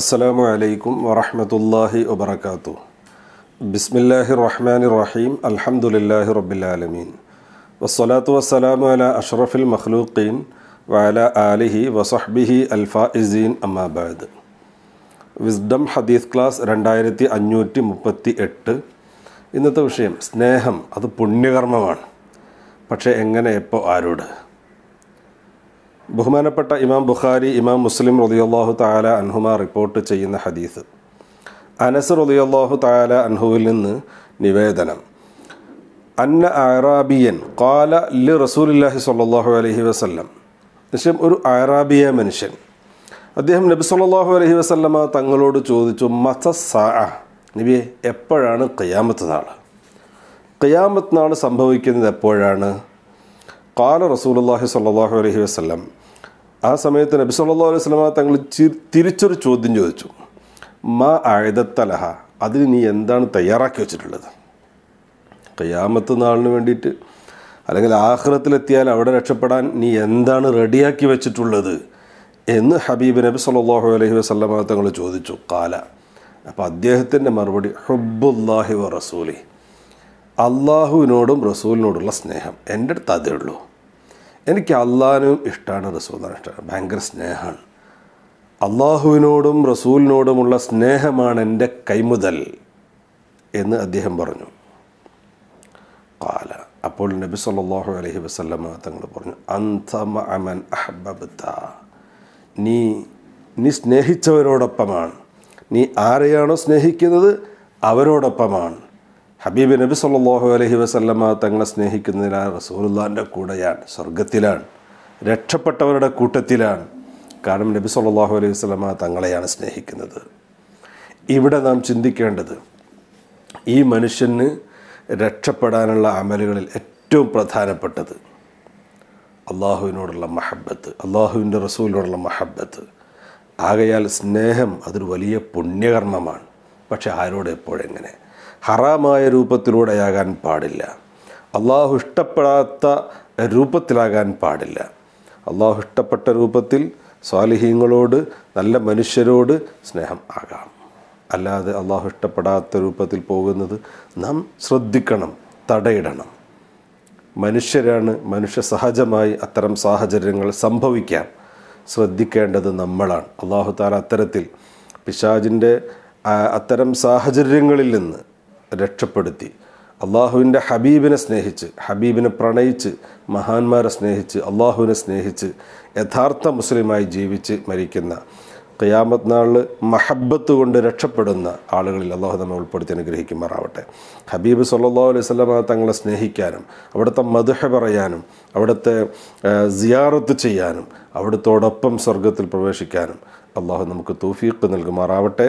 അസ്സലാമു അലൈക്കും വറഹമത്തല്ലാഹി വാത്തു ബിസ്മില്ലാഹി റഹ്മാൻ റഹീം അലഹമുല്ലാഹി റബ്ബിലാലമീൻ വസ്സലാത്തു വസ്സലാമു അല അഷ്റഫിൽ മഖ്ലൂഖീൻ വാല ആലിഹി വസഹ്ബിഹി അൽഫാഇസീൻ അമ്മാബാദ് വിസ്ഡം ഹദീസ് ക്ലാസ് രണ്ടായിരത്തി അഞ്ഞൂറ്റി മുപ്പത്തി എട്ട് ഇന്നത്തെ വിഷയം സ്നേഹം അത് പുണ്യകർമ്മമാണ് പക്ഷേ എങ്ങനെ എപ്പോൾ ആരോട് ബഹുമാനപ്പെട്ട ഇമാം ബുഖാരി ഇമാം മുസ്ലിം റലിയല്ലാഹു താല അൻഹുമ റിപ്പോർട്ട് ചെയ്യുന്ന ഹദീസ് അനസ് റലിയല്ലാഹു താല അൻഹുവിൽ നിന്ന് നിവേദനം അന്ന അറാബിയൻ കാല ലി റസൂലില്ലാഹി സല്ലാഹു അലഹി വസ്ല്ലം നിശ്ചയം ഒരു അറാബിയ മനുഷ്യൻ അദ്ദേഹം നബി സല്ലാഹു അലഹി വസ്ല്ലമ തങ്ങളോട് ചോദിച്ചു മസസാ നബിയെ എപ്പോഴാണ് കയ്യാമത്ത് നാൾ കയ്യാമത്ത് നാൾ സംഭവിക്കുന്നത് എപ്പോഴാണ് കാല റസൂലുല്ലാഹി സാഹു അലഹി വസ്ലം ആ സമയത്ത് നബി സല്ലാ അലൈഹി സ്വലമ തങ്ങൾ തിരിച്ചൊരു ചോദ്യം ചോദിച്ചു മാ ആയുധത്തലഹ അതിന് നീ എന്താണ് തയ്യാറാക്കി വെച്ചിട്ടുള്ളത് കയ്യാമത്ത് നാളിന് വേണ്ടിയിട്ട് അല്ലെങ്കിൽ ആഹ്ലത്തിലെത്തിയാൽ അവിടെ രക്ഷപ്പെടാൻ നീ എന്താണ് റെഡിയാക്കി വെച്ചിട്ടുള്ളത് എന്ന് ഹബീബ് നബി സല്ലാഹു അലഹി വസ്ലമ തങ്ങൾ ചോദിച്ചു കാല അപ്പോൾ അദ്ദേഹത്തിൻ്റെ മറുപടി ഹബ്ബുല്ലാഹി വ റസൂലി അള്ളാഹുവിനോടും റസൂലിനോടുള്ള സ്നേഹം എൻ്റെ അടുത്ത് അതേ ഉള്ളൂ എനിക്ക് അള്ളാഹിനും ഇഷ്ടമാണ് റസൂലിനാണ് ഇഷ്ടമാണ് ഭയങ്കര സ്നേഹമാണ് അള്ളാഹുവിനോടും റസൂലിനോടുമുള്ള സ്നേഹമാണ് എൻ്റെ കൈമുതൽ എന്ന് അദ്ദേഹം പറഞ്ഞു കാല അപ്പോൾ നബി സല്ലാഹു അലഹി വസ്ലമ തങ്ങൾ പറഞ്ഞു അന്തമ അമൻ അഹബബ്ത നീ നീ സ്നേഹിച്ചവരോടൊപ്പമാണ് നീ ആരെയാണോ സ്നേഹിക്കുന്നത് അവരോടൊപ്പമാണ് ഹബീബ് നബി സല്ലാഹു അലഹി വസല്ലമ്മ തങ്ങളെ സ്നേഹിക്കുന്നതിൽ റസൂലുല്ലാൻ്റെ കൂടെയാണ് സ്വർഗത്തിലാണ് രക്ഷപ്പെട്ടവരുടെ കൂട്ടത്തിലാണ് കാരണം നബി സല്ലാഹു അലൈഹി വസ്ലമ തങ്ങളെയാണ് സ്നേഹിക്കുന്നത് ഇവിടെ നാം ചിന്തിക്കേണ്ടത് ഈ മനുഷ്യന് രക്ഷപ്പെടാനുള്ള അമലുകളിൽ ഏറ്റവും പ്രധാനപ്പെട്ടത് അള്ളാഹുവിനോടുള്ള മഹബത്ത് അള്ളാഹുവിൻ്റെ റസൂലിനോടുള്ള മഹബത്ത് ആകയാൽ സ്നേഹം അതൊരു വലിയ പുണ്യകർമ്മമാണ് പക്ഷെ ആരോട് എപ്പോഴെങ്ങനെ ഹറാമായ രൂപത്തിലൂടെയാകാൻ പാടില്ല അള്ളാഹു ഇഷ്ടപ്പെടാത്ത രൂപത്തിലാകാൻ പാടില്ല അള്ളാഹു ഇഷ്ടപ്പെട്ട രൂപത്തിൽ സ്വാലിഹീങ്ങളോട് നല്ല മനുഷ്യരോട് സ്നേഹം ആകാം അല്ലാതെ അള്ളാഹു ഇഷ്ടപ്പെടാത്ത രൂപത്തിൽ പോകുന്നത് നാം ശ്രദ്ധിക്കണം തടയിടണം മനുഷ്യരാണ് മനുഷ്യ സഹജമായി അത്തരം സാഹചര്യങ്ങൾ സംഭവിക്കാം ശ്രദ്ധിക്കേണ്ടത് നമ്മളാണ് അള്ളാഹു താല അത്തരത്തിൽ പിശാജിൻ്റെ അത്തരം സാഹചര്യങ്ങളിൽ നിന്ന് രക്ഷപ്പെടുത്തി അള്ളാഹുവിൻ്റെ ഹബീബിനെ സ്നേഹിച്ച് ഹബീബിനെ പ്രണയിച്ച് മഹാന്മാരെ സ്നേഹിച്ച് അള്ളാഹുവിനെ സ്നേഹിച്ച് യഥാർത്ഥ മുസ്ലിമായി ജീവിച്ച് മരിക്കുന്ന കയാമത് നാളിൽ മഹബത്ത് കൊണ്ട് രക്ഷപ്പെടുന്ന ആളുകളിൽ അള്ളാഹു നമ്മെ ഉൾപ്പെടുത്തി അനുഗ്രഹിക്കുമാറാവട്ടെ ഹബീബ് സല്ലാ അലൈഹി സ്വലമ തങ്ങളെ സ്നേഹിക്കാനും അവിടുത്തെ മധുഹ പറയാനും അവിടുത്തെ സിയാറത്ത് ചെയ്യാനും അവിടുത്തോടൊപ്പം സ്വർഗത്തിൽ പ്രവേശിക്കാനും അള്ളാഹു നമുക്ക് തൂഫീഖ് നൽകുമാറാവട്ടെ